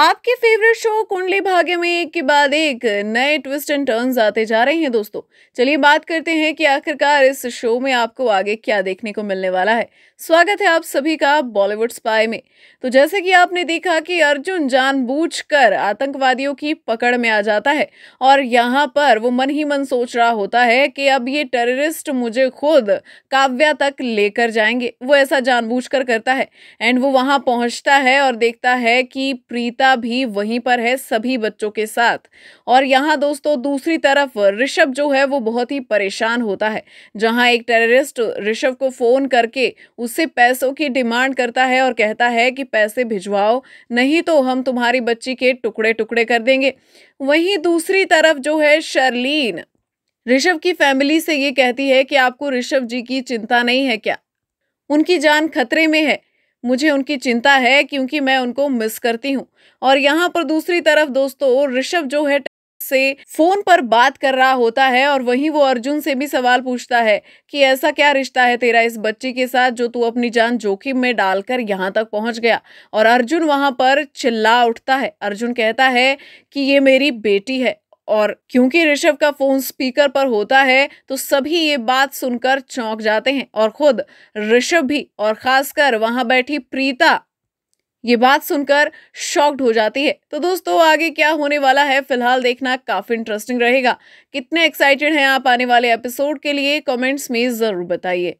आपके favourite show कुंडली भाग्य में एक के बाद एक नए ट्विस्ट एंड टर्न्स आते जा रहे हैं दोस्तों चलिए बात करते हैं कि आखिरकार इस शो में आपको आगे क्या देखने को मिलने वाला है स्वागत है आप सभी का बॉलीवुड स्पाई में तो जैसे कि आपने देखा कि अर्जुन जानबूझकर आतंकवादियों की पकड़ में आ जाता है और यहाँ पर वो मन ही मन सोच रहा होता है कि अब ये टेररिस्ट मुझे खुद काव्या तक लेकर जाएंगे वो ऐसा जानबूझ करता है एंड वो वहाँ पहुँचता है और देखता है कि प्रीता बेटा भी वहीं पर है सभी बच्चों के साथ और यहाँ दोस्तों दूसरी तरफ ऋषभ जो है वो बहुत ही परेशान होता है जहाँ एक टेररिस्ट ऋषभ को फ़ोन करके उससे पैसों की डिमांड करता है और कहता है कि पैसे भिजवाओ नहीं तो हम तुम्हारी बच्ची के टुकड़े टुकड़े कर देंगे वहीं दूसरी तरफ जो है शर्लीन ऋषभ की फैमिली से ये कहती है कि आपको ऋषभ जी की चिंता नहीं है क्या उनकी जान खतरे में है मुझे उनकी चिंता है क्योंकि मैं उनको मिस करती हूँ और यहाँ पर दूसरी तरफ दोस्तों ऋषभ जो है से फोन पर बात कर रहा होता है और वहीं वो अर्जुन से भी सवाल पूछता है कि ऐसा क्या रिश्ता है तेरा इस बच्ची के साथ जो तू अपनी जान जोखिम में डालकर यहाँ तक पहुँच गया और अर्जुन वहाँ पर चिल्ला उठता है अर्जुन कहता है कि ये मेरी बेटी है और क्योंकि ऋषभ का फोन स्पीकर पर होता है तो सभी ये बात सुनकर चौंक जाते हैं और खुद ऋषभ भी और खासकर वहां बैठी प्रीता ये बात सुनकर शॉक्ड हो जाती है तो दोस्तों आगे क्या होने वाला है फिलहाल देखना काफी इंटरेस्टिंग रहेगा कितने एक्साइटेड हैं आप आने वाले एपिसोड के लिए कमेंट्स में जरूर बताइए